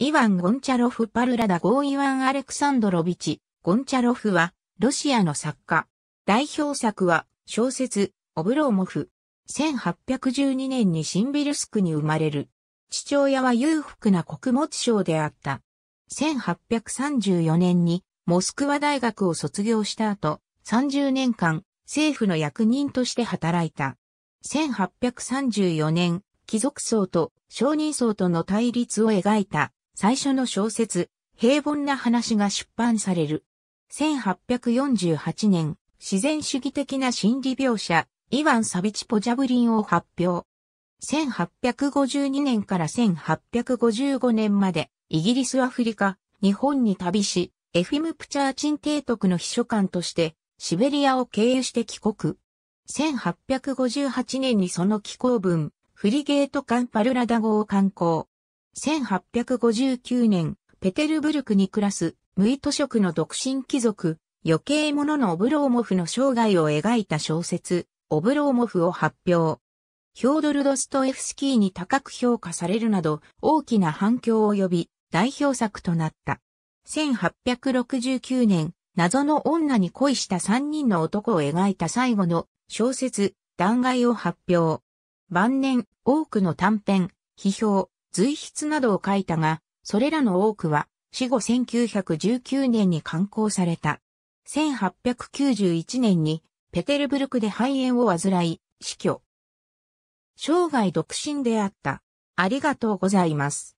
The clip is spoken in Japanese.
イワン・ゴンチャロフ・パルラダ・ゴーイワン・アレクサンドロビチ、ゴンチャロフは、ロシアの作家。代表作は、小説、オブローモフ。1812年にシンビルスクに生まれる。父親は裕福な穀物商であった。1834年に、モスクワ大学を卒業した後、30年間、政府の役人として働いた。1834年、貴族層と商人層との対立を描いた最初の小説、平凡な話が出版される。1848年、自然主義的な心理描写、イワン・サビチ・ポジャブリンを発表。1852年から1855年まで、イギリス・アフリカ、日本に旅し、エフィム・プチャーチン提督の秘書官として、シベリアを経由して帰国。1858年にその寄稿文、フリゲートカンパルラダ号を刊行。1859年、ペテルブルクに暮らす、ムイト色の独身貴族、余計者のオブローモフの生涯を描いた小説、オブローモフを発表。ヒョードル・ドストエフスキーに高く評価されるなど、大きな反響を呼び、代表作となった。1869年、謎の女に恋した3人の男を描いた最後の小説、断崖を発表。晩年、多くの短編、批評、随筆などを書いたが、それらの多くは死後1919年に刊行された。1891年にペテルブルクで肺炎を患い、死去。生涯独身であった。ありがとうございます。